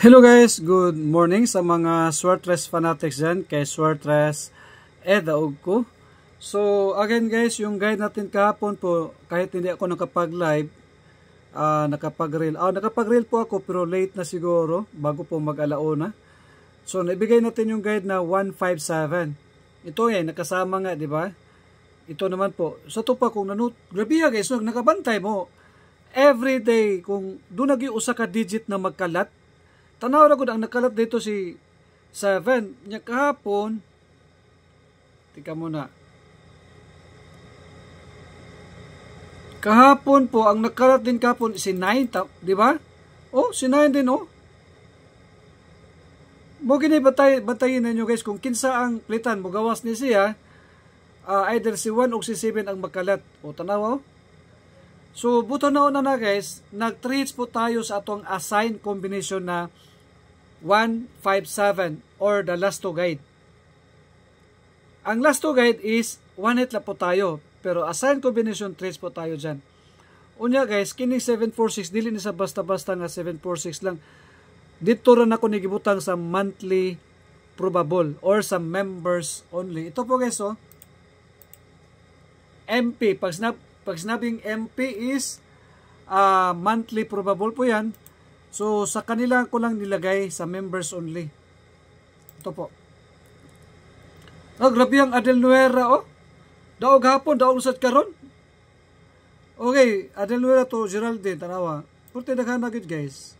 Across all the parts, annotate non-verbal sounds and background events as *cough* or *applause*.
Hello guys, good morning sa mga Swartres fanatics dyan kay Swartres Edaog ko. So again guys, yung guide natin kahapon po, kahit hindi ako nakapag live, uh, nakapag reel. Ah, nakapag reel ah, po ako pero late na siguro bago po mag alauna. So naibigay natin yung guide na 157. Ito eh, nakasama nga di ba? Ito naman po, sa to pa kung nanut, grabe guys, so, nakabantay mo. Every day, kung doon nag-iusa ka digit na magkalat, tanaw ra gud ang nakalat dito si 7 nya kahapon tika muna kahapon po ang nakalat din kahapon si 9 di ba oh si 9 din oh mo gini batay batayin ninyo guys kung kinsa ang plitan mo gawas ni siya uh, either si 1 o si 7 ang makalat o tanaw oh. so buto na na na guys nag po tayo sa atong assigned combination na 157 or the last two guide. Ang last two guide is 1 po tayo pero assign combination trades po tayo dyan. Unya guys, kining 746 dili ni sa basta-basta nga 746 lang. Dito ron ako nigibutang sa monthly probable or sa members only. Ito po guys oh. MP pag snap pag sinabing MP is uh, monthly probable po 'yan So sa kanila ko lang nilagay sa members only. Ito po. Oh, grabe ang Adel Nuera oh. Daog hapon, daog usat karon. Okay, Adel Nuera to Geraldine tanawa. Purte daghana gid guys.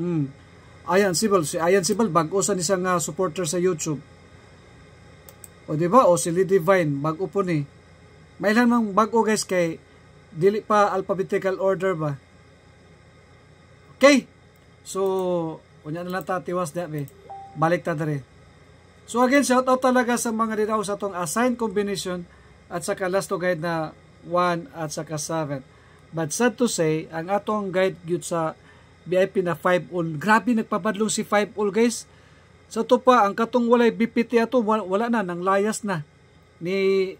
Hmm. Ayan Sibal, si Ayan Sibal bag-o sa ni nga uh, supporter sa YouTube. O di ba? O si Lee Divine bag-o po ni. Mailan mang bag-o guys kay dili pa alphabetical order ba? Okay? So, unya na lang ta tiwas da be. Eh. Balik ta dere. So again, shout out talaga sa mga rinaw sa tong assigned combination at saka last to guide na 1 at saka 7. But sad to say, ang atong guide gyud sa BIP na 5 all. Grabe nagpapadlong si 5 all guys. Sa to pa ang katong walay BPT ato wala, wala na nang layas na ni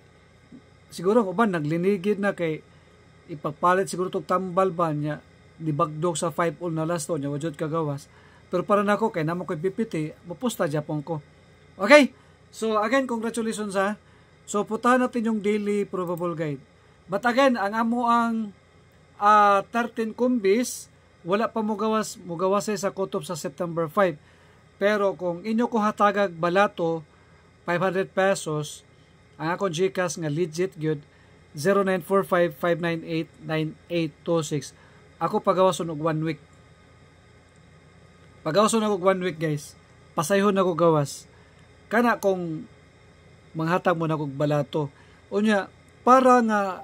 siguro uban, naglinigid na kay ipagpalit siguro tog tambal ba niya dibagdog sa 5 all na last niya wajud kagawas pero para nako kay namo koy pipiti mupusta japon ko okay so again congratulations ha so putahan natin yung daily probable guide but again ang amo ang uh, ah, 13 kumbis wala pa mugawas, mugawas mo sa kutob sa September 5 pero kung inyo ko hatagag balato 500 pesos ang akong GCash nga legit gyud 0945-598-9826. Ako pagawason og one week. Pagawason ako og one week guys. Pasayhon ako gawas. Kana kong manghatag mo na kog balato. Unya para nga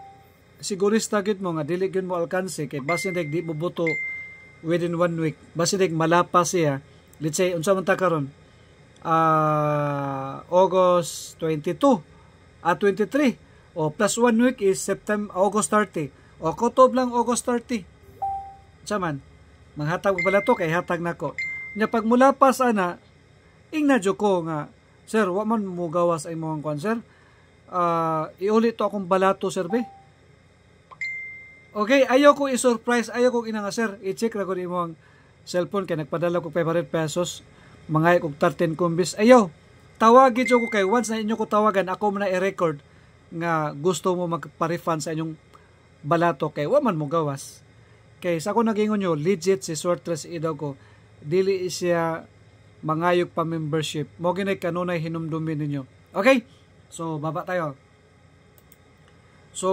sigurista gid mo nga dili gyud mo alkanse kay basin dek di bubuto within one week. Basin dek malapas siya. Let's say unsa man ta karon? Uh, August 22 at uh, 23. O plus one week is September August 30. O kotob lang August 30. Saman, manghatag pala to kay hatag nako. Nya pag mulapas ana, ing jo ko nga, sir, wa man mo gawas ay imong kwan, sir. Uh, iuli to akong balato, sir, be. Okay, ayo ko i-surprise, ayo ko ina nga, sir. I-check ra ko ni imong cellphone kay nagpadala ko 500 pesos, mangay og 13 kumbis. Ayo, tawagin jo ko kay once na inyo ko tawagan, ako mo na i-record nga gusto mo magpa-refund sa inyong balato kay wa man mo gawas. Kay sa ako nagingon nyo, legit si Sortress idaw ko. Dili siya mangayog pa membership. Mo ginay kanunay hinumdumin ninyo. Okay? So, baba tayo. So,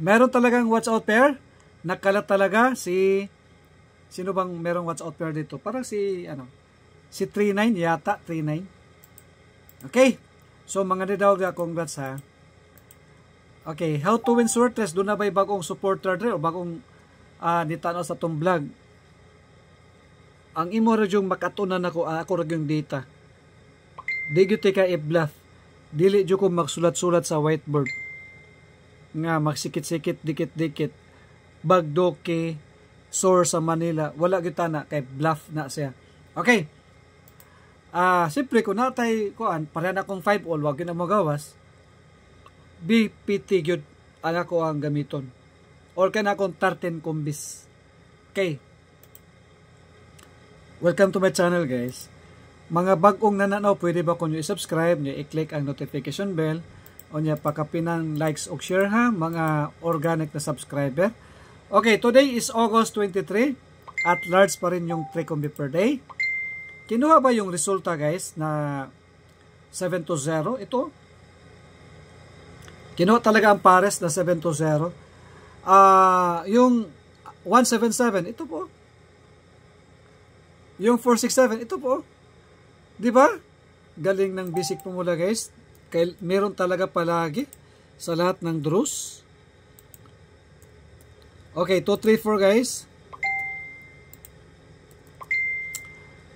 meron talagang watch out pair. Nakalat talaga si sino bang merong watch out pair dito? Parang si ano? Si 39 yata, 39. Okay? So mga didawg na congrats ha. Okay, how to win sortes do na bay bagong supporter dre o bagong uh, ah, nitanaw sa tong vlog ang imo ra makatunan ako uh, ako ra data di gyud ka i dili jud ko magsulat-sulat sa whiteboard nga magsikit-sikit dikit-dikit bagdoke source sa Manila wala kita na kay bluff na siya okay ah uh, siyempre ko natay kuan para na kong 5 all wag na magawas BPT gyud ang ako ang gamiton or kana akong tartan kombis okay welcome to my channel guys mga bagong nananaw pwede ba kung i-subscribe nyo i-click ang notification bell o nyo ang likes o share ha mga organic na subscriber okay today is August 23 at large pa rin yung 3 kombi per day kinuha ba yung resulta guys na 7 to 0 ito kinuha talaga ang pares na 7 to 0 uh, yung 177, ito po. Yung 467, ito po. Di ba? Galing ng bisik po mula guys. Kay, meron talaga palagi sa lahat ng drus. Okay, 234 guys.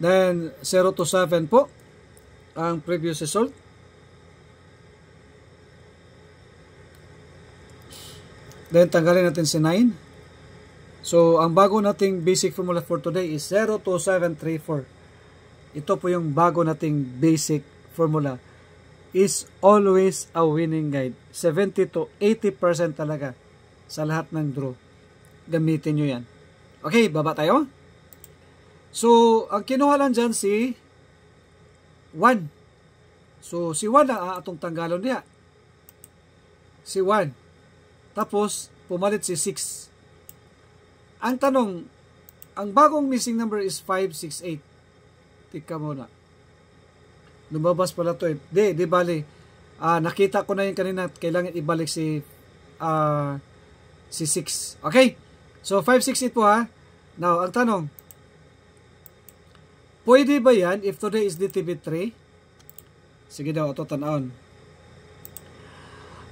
Then, 0 to 7 po ang previous result. Then tanggalin natin si 9. So ang bago nating basic formula for today is 02734. Ito po yung bago nating basic formula. Is always a winning guide. 70 to 80% talaga sa lahat ng draw. Gamitin nyo yan. Okay, baba tayo. So, ang kinuha lang dyan si 1. So, si 1 na ah, atong tanggalon niya. Si 1. Tapos, pumalit si 6. Ang tanong, ang bagong missing number is 568. Tika muna. Lumabas pala to eh. Di, di bali. Uh, nakita ko na yun kanina. Kailangan ibalik si uh, si 6. Okay? So, 568 po ha. Now, ang tanong. Pwede ba yan if today is DTV 3? Sige daw, ito tanawon.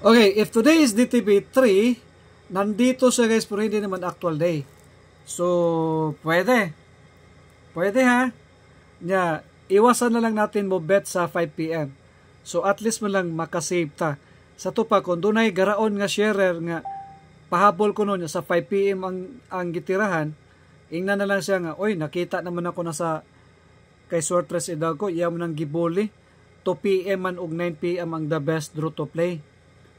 Okay, if today is DTP 3, nandito siya guys pero hindi naman actual day. So, pwede. Pwede ha. Yeah, iwasan na lang natin mo bet sa 5pm. So, at least mo lang makasave ta. Sa to pa, kung dunay garaon nga sharer nga pahabol ko noon sa 5pm ang, ang gitirahan, ingna na lang siya nga, oy, nakita naman ako na sa kay Sortress Hidalgo, iya mo nang gibuli. 2pm man og 9pm ang the best draw to play.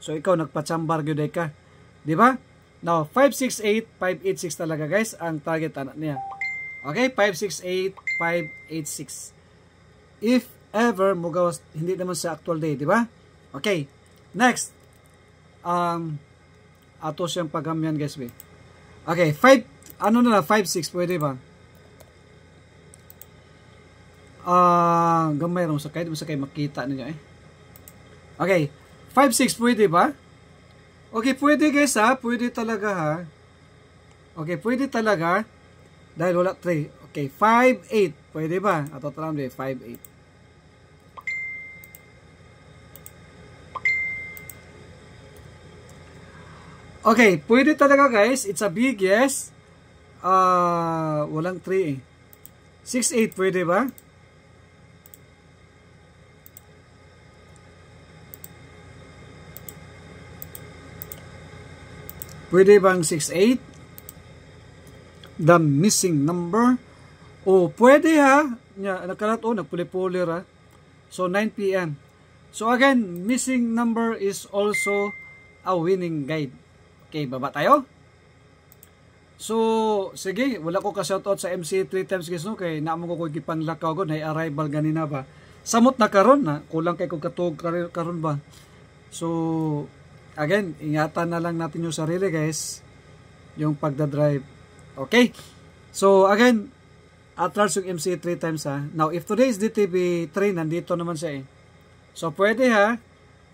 So ikaw nagpachambar gyud ka. Di ba? Now 568 586 talaga guys ang target anak niya. Okay, 568 586. If ever mugawas hindi naman sa actual day, di ba? Okay. Next. Um ato siyang pagamyan guys, be. Okay, 5 ano na 56 pwede ba? Ah, uh, gamay ron sa kay, di ba sa kay makita ninyo eh. Okay, 5-6 pwede ba? Okay, pwede guys ha. Pwede talaga ha. Okay, pwede talaga. Dahil wala 3. Okay, 5-8. Pwede ba? At total number, 5-8. Okay, pwede talaga guys. It's a big yes. Uh, walang 3 eh. 6-8 pwede ba? Pwede bang 68? The missing number? O pwede ha? Yeah, nakalat o, oh, nagpuli-puli ha? So 9 p.m. So again, missing number is also a winning guide. Okay, baba tayo. So, sige, wala ko ka shoutout sa MC 3 times guys no kay naamo ko koy ipanglakaw ko na arrival ganina ba. Samot na karon na, kulang kay kog katog karon ba. So, again, ingatan na lang natin yung sarili guys, yung pagdadrive. Okay? So, again, at large yung MC 3 times ha. Now, if today is DTB 3, nandito naman siya eh. So, pwede ha.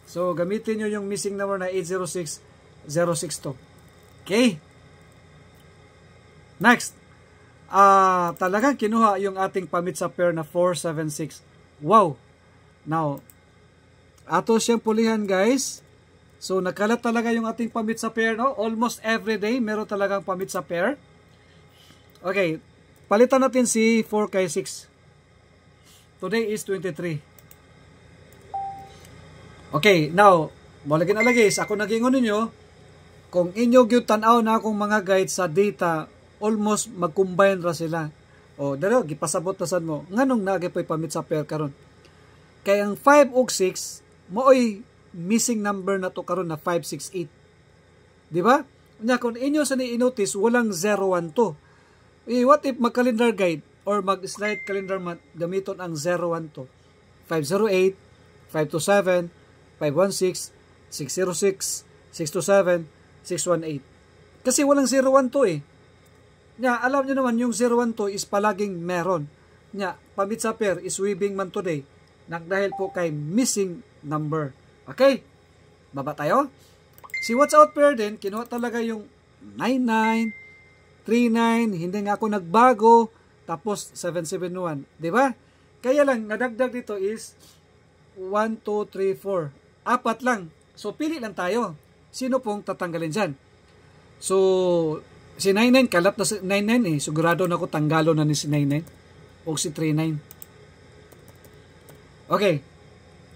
So, gamitin nyo yung missing number na 806 806062. Okay? Next. Ah, uh, talagang kinuha yung ating pamit sa pair na 476. Wow! Now, ato siyang pulihan guys. So nagkalat talaga yung ating pamit sa pair. No? Almost every day meron talagang pamit sa pair. Okay, palitan natin si 4 kay 6. Today is 23. Okay, now, malagin alagis, ako naging nagingon ninyo, kung inyo gyud tan-aw na akong mga guide sa data, almost mag-combine ra sila. O, daro, gipasabot na sad mo. Nganong nagay pamit sa pair karon? Kay ang 5 ug 6, mooy missing number na to karon na 568. Di ba? Nya kon inyo sa ni notice walang 012. Eh, what if mag-calendar guide or mag-slide calendar month gamiton ang 012? 508, 527, 516, 606, 627, 618. Kasi walang 012 eh. Nya, alam niyo naman yung 012 is palaging meron. Nya, pamit sa pair is weaving man today. Nagdahil po kay missing number. Okay? Baba tayo. Si What's Out Pair din, kinuha talaga yung 99, 39, hindi nga ako nagbago, tapos 771. ba? Diba? Kaya lang, nadagdag dito is 1, 2, 3, 4. Apat lang. So, pili lang tayo. Sino pong tatanggalin dyan? So, si 99, kalat na si 99 eh. Sigurado na ako tanggalo na ni si 99. O si 39. Okay.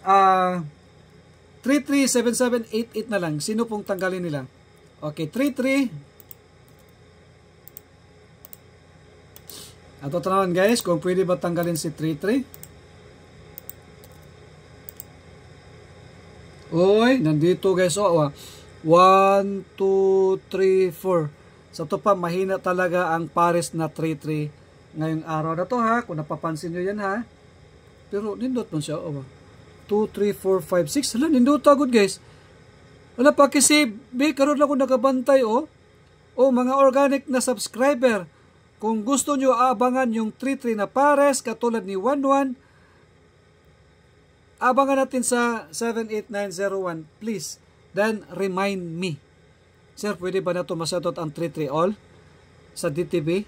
Ah... Uh, 337788 na lang. Sino pong tanggalin nila? Okay, 33 At tanawan guys, kung pwede ba tanggalin si 33? Uy, nandito guys. oh, 1, 2, 3, 4. Sa to pa, mahina talaga ang pares na 33 ngayong araw na to ha. Kung napapansin nyo yan ha. Pero nindot mo siya. O, oh, ah. 2, 3, 4, 5, 6. Hala, ninduta good guys. Wala pa kasi, be, karoon lang ko nakabantay, oh. O oh, mga organic na subscriber, kung gusto nyo aabangan yung 3-3 na pares, katulad ni 1-1, abangan natin sa 78901, please. Then, remind me. Sir, pwede ba na ito masadot ang 3-3 all sa DTV?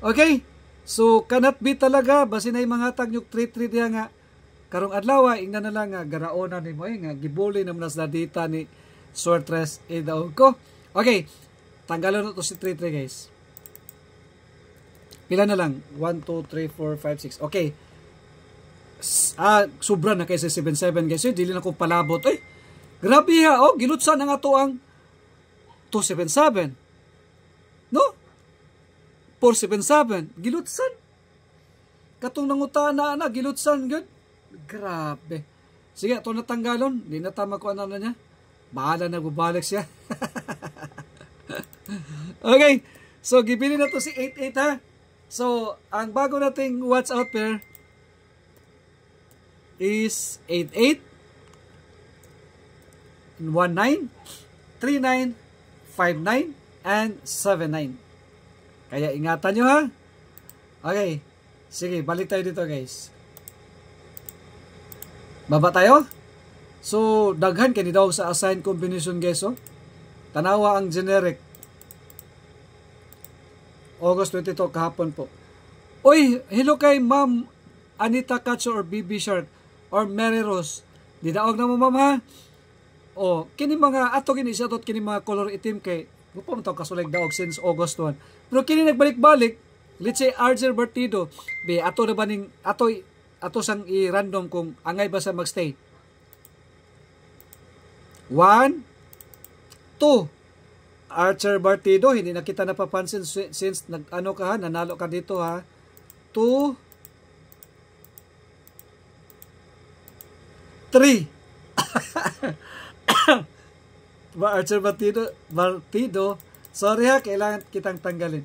Okay? So, cannot be talaga. Basi na yung mga tag nyo 3-3 nga. Karong adlaw ingna na lang nga garaona nimo eh, nga gibuli na nas data ni Sortress idaog ko. Okay. Tanggalon to si 33 guys. Pila na lang 1 2 3 4 5 6. Okay. Ah, sobra na kay sa 77 guys. Eh, dili na ko palabot. Ay, eh, grabe ha. Oh, gilutsan ang nga ang 277. No? 477. Gilutsan. Katong nangutana na, gilutsan. Good Grabe. Sige, ito natanggalon. Hindi na tama ko ano na niya. Bahala na bubalik siya. *laughs* okay. So, gibili na to si 88 ha. So, ang bago nating watch out pair is 88 19 39 59 and 79. Kaya ingatan nyo ha. Okay. Sige, balik tayo dito guys. Baba tayo? So, daghan kini daw sa assigned combination guys, oh. Tanawa ang generic. August 22, kahapon po. Uy, hello kay Ma'am Anita Cacho or BB Shark or Mary Rose. Didaog na mo, Ma'am, ha? O, oh, kini mga, ato isa dot kini mga color itim kay, gupo mo tawag kasulag daog since August 1. Pero kini nagbalik-balik, let's say Arger Bertido, be, ato na ba ning, ato ato sang i-random kung angay ba sa magstay. 1 2 Archer Bartido, hindi na kita napapansin since nag-ano ka ha, nanalo ka dito ha. 2 3 *coughs* Archer Bartido, Bartido, sorry ha, kailangan kitang tanggalin.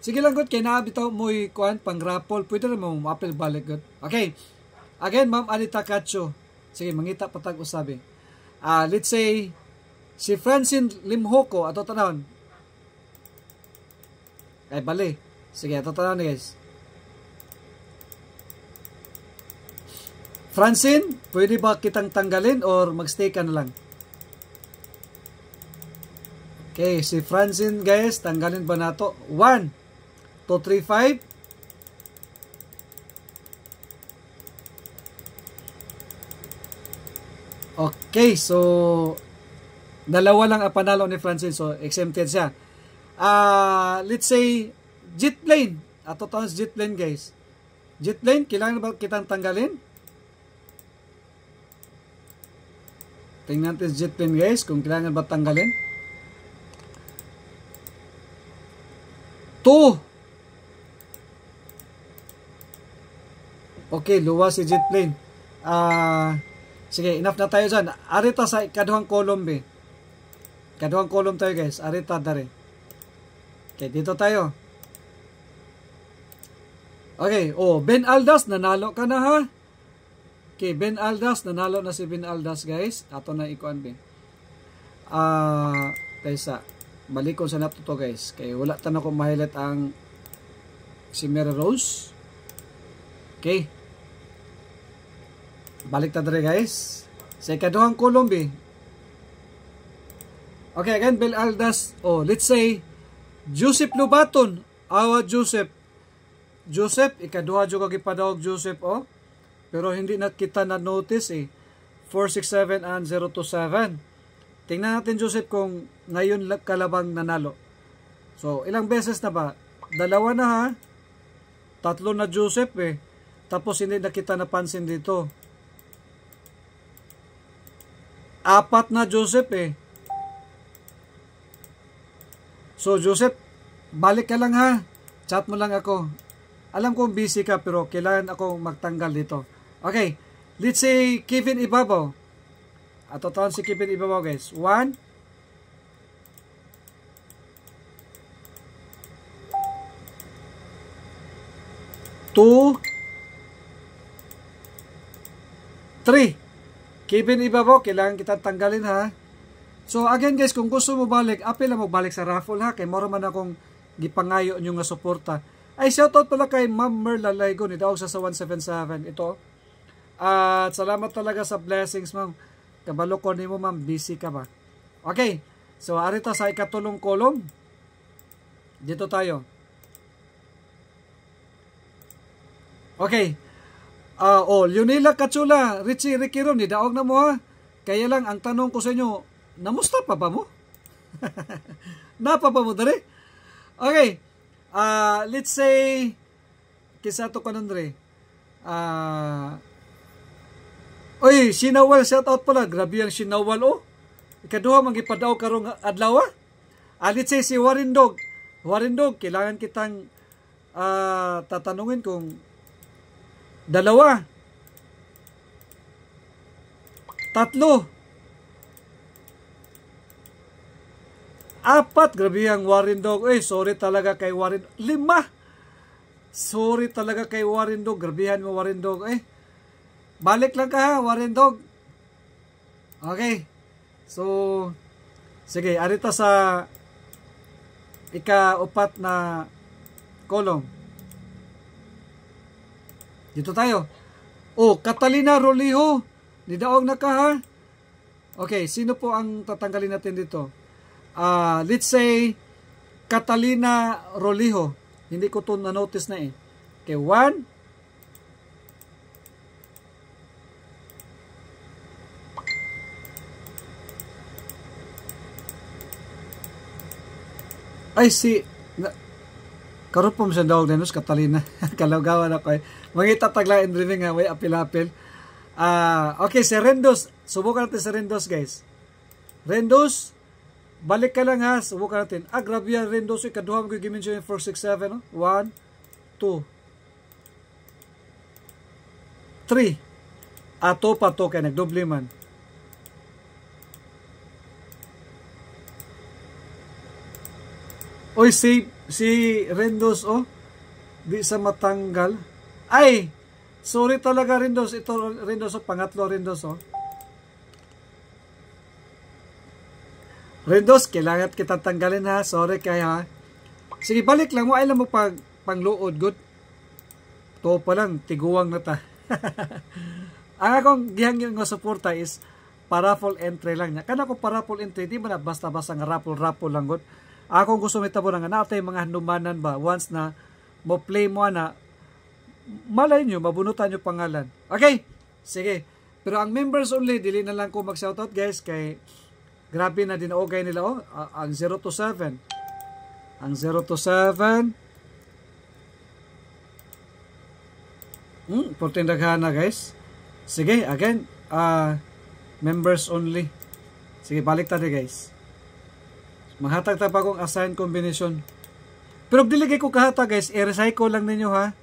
Sige lang gud kay bitaw moy kuan pang grapple pwede ra mo maapil balik gud. Okay. Again, Ma'am Anita Cacho. Sige, mangita patag usabi. Ah, uh, let's say si Francine Limhoko ato tanahon. Ay bali. Sige, ato tanahon guys. Francine, pwede ba kitang tanggalin or magstay ka na lang? Okay, si Francine guys, tanggalin ba nato? 1 235 Okay, so dalawa lang ang panalo ni Francine so exempted siya. Uh, let's say jet plane. Ato taon jet plane guys. Jet plane, kailangan ba kitang tanggalin? Tingnan natin jet plane guys kung kailangan ba tanggalin. 2 Okay, luwa si jet plane. Uh, sige, enough na tayo diyan. Arita sa ikaduhang column eh. Ikaduhang column tayo guys. Arita dari. Okay, dito tayo. Okay, oh, Ben Aldas, nanalo ka na ha? Okay, Ben Aldas, nanalo na si Ben Aldas guys. Ato na ikuan Ben. Ah, uh, Balik ko sa nato to guys. Kay wala tan ako mahilat ang si Mary Rose. Okay balik na rin guys. Sa ikaduhang column B. Okay, again, Bill Aldas. Oh, let's say, Joseph Lubaton. Awa Joseph. Joseph, ikaduha juga gipadawag Joseph, oh. Pero hindi na kita na-notice eh. 467 and 027. Tingnan natin Joseph kung ngayon kalabang nanalo. So, ilang beses na ba? Dalawa na ha. Tatlo na Joseph eh. Tapos hindi na kita napansin dito apat na Joseph eh. So Joseph, balik ka lang ha. Chat mo lang ako. Alam kong busy ka pero kailan ako magtanggal dito. Okay, let's say Kevin Ibabaw. At totoon si Kevin Ibabaw guys. One. Two. Three. Kevin Ibabo, kailangan kita tanggalin ha. So again guys, kung gusto mo balik, apil lang mo balik sa raffle ha. Kay moro man akong gipangayo nyo nga suporta. Ay shoutout pala kay Ma'am Merla Laigo ni Daog sa 177. Ito. At salamat talaga sa blessings ma'am. Kabalo ko nimo ma'am, busy ka ba? Okay. So arita sa ikatulong kolom. Dito tayo. Okay. Uh, oh, Leonela Katsula, Richie Rikiron, ni daog na mo ha. Kaya lang, ang tanong ko sa inyo, namusta pa ba mo? *laughs* Napa pa mo dali? Okay, uh, let's say, kisa to kanundre, ah, uh, Oy, Sinawal shout out pala. Grabe ang Sinawal oh. Ikaduha ipadaw karong adlaw. Alit ah, say si Warindog. Warindog, kailangan kitang uh, tatanungin kung Dalawa. Tatlo. Apat. Grabe ang Warren Dog. Eh, sorry talaga kay Warren. Lima. Sorry talaga kay Warren Dog. Grabihan mo Warren Dog. Eh, balik lang ka ha, Warren Dog. Okay. So, sige, arita sa ika-upat na kolong. Dito tayo. Oh, Catalina Roliho. Nidaog na ka ha? Okay, sino po ang tatanggalin natin dito? Uh, let's say Catalina Rolijo. Hindi ko to na-notice na eh. Okay, one. Ay, si... Na, Karot po sa dog na Catalina. *laughs* Kalawgawan ako eh. Mangita taglain rin eh, nga, may apil-apil. Uh, okay, si Rendos. Subukan natin si Rendos, guys. Rendos, balik ka lang ha. Subukan natin. Agrabya, ah, Rendos. Ikaduha mo ko gimensyon yung 467. 1, 2, 3. Ato pa to, kaya nagdoble man. Oy, si, si Rendos, oh. Di sa matanggal. Ay! Sorry talaga, Rendos. Ito, Rendos, oh. Pangatlo, Rendos, oh. Rendos, kailangan kita tanggalin ha. Sorry kaya. Sige, balik lang mo. Alam mo pag pangluod, good. To pa lang, tiguwang na ta. *laughs* Ang akong gihangin nga suporta is paraffle entry lang niya. Kana ko paraffle entry, di ba na basta-basta nga raffle-raffle lang, good ako gusto mitabo nga natay mga handumanan ba once na mo play mo ana malay nyo mabunutan nyo pangalan okay sige pero ang members only dili na lang ko mag shoutout guys kay grabe na okay nila oh ang 0 to 7 ang 0 to 7 hmm porting daghana guys sige again uh, members only sige balik tayo guys Maghatag ta pa akong assign combination. Pero diligay ko kahatag guys, i-recycle lang ninyo ha.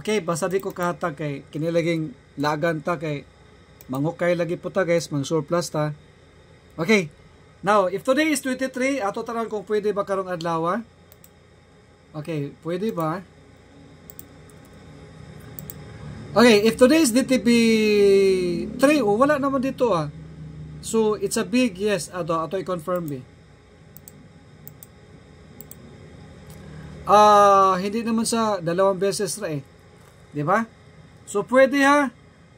Okay, basta di ko kahatag kay kinilaging lagan ta kay mangukay lagi po ta guys, mang surplus ta. Okay. Now, if today is 23, ato tanan kung pwede ba karong adlaw. Okay, pwede ba? Okay, if today is DTP 3, oh, wala naman dito ah. So, it's a big yes. Ato, ato i-confirm eh. Ah, uh, hindi naman sa dalawang beses ra eh. 'Di ba? So pwede ha.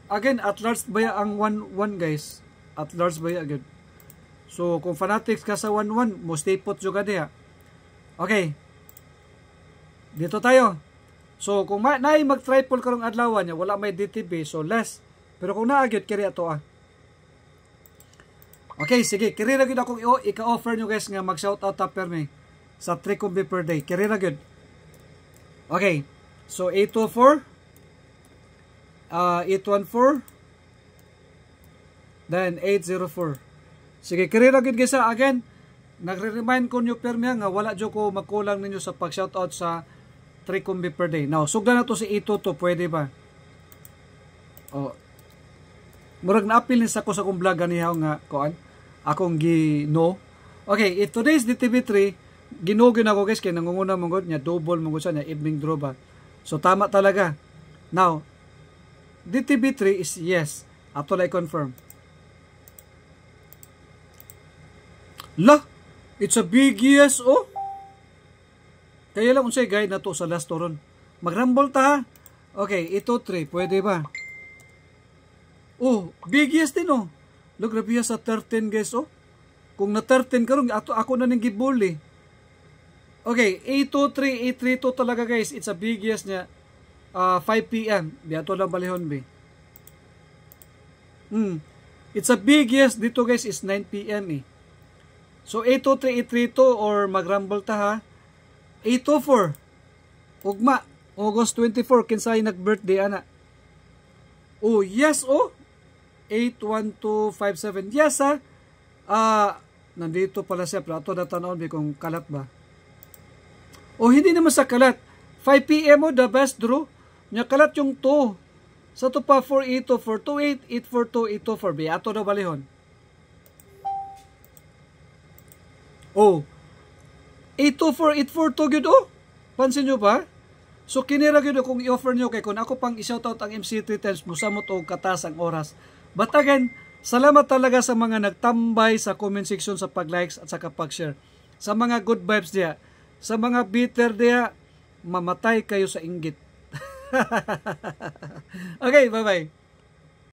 Again, at large ba ang 1-1 guys? At large ba again? So kung fanatics ka sa 1-1, mo stay put juga diha. Okay. Dito tayo. So kung ma naay mag-triple karong adlaw niya, wala may DTB, so less. Pero kung naa naagyot kiri ato ah. Okay, sige, kiri ra gyud akong i-offer nyo guys nga mag-shoutout ta per me sa 3 kumbi per day. Kiri na good. Okay. So, 824. Uh, 814. Then, 804. Sige, kiri na good guys. Again, nagre-remind ko nyo permya nga wala dyo ko magkulang ninyo sa pag-shoutout sa 3 kumbi per day. Now, sugdan na to si 822. Pwede ba? Oh. Murag na-appeal ni sa ko sa kong vlog ganihaw nga kuan. Akong gi no. Okay, if today's DTV3, ginugyo na ko guys kay nangunguna mong god nya double mong sa nya evening draw ba so tama talaga now DTB3 is yes ato lay confirm la it's a big yes oh kaya lang unsay guide na to sa last turon magrumble ta okay ito 3 pwede ba oh big yes din oh look grabe sa 13 guys oh kung na 13 karon ato ako na ning gibol eh Okay, 823, 832 talaga guys. It's a big yes niya. Uh, ah, 5 p.m. Biyato lang balihon ba. Hmm. It's a big yes dito guys is 9 p.m. eh. So 823, 832 or magrumble ta ha. 824. Ugma. August 24. Kinsay nag-birthday ana. Oh, yes oh. 81257. Yes ha. Ah, uh, nandito pala siya. Plato na tanawin kung kalat ba. O hindi naman sa kalat. 5pm mo the best draw. Nya kalat yung 2. Sa to pa 482 for 28, 842, 824. Beato na balihon. O. 824, 842 yun o. Pansin nyo ba? So kinira yun kung i-offer nyo kay kung ako pang i-shoutout ang MC3 times musamot o katas ang oras. But again, salamat talaga sa mga nagtambay sa comment section sa pag-likes at sa kapag share Sa mga good vibes niya sa mga bitter dia, mamatay kayo sa inggit. *laughs* okay, bye-bye.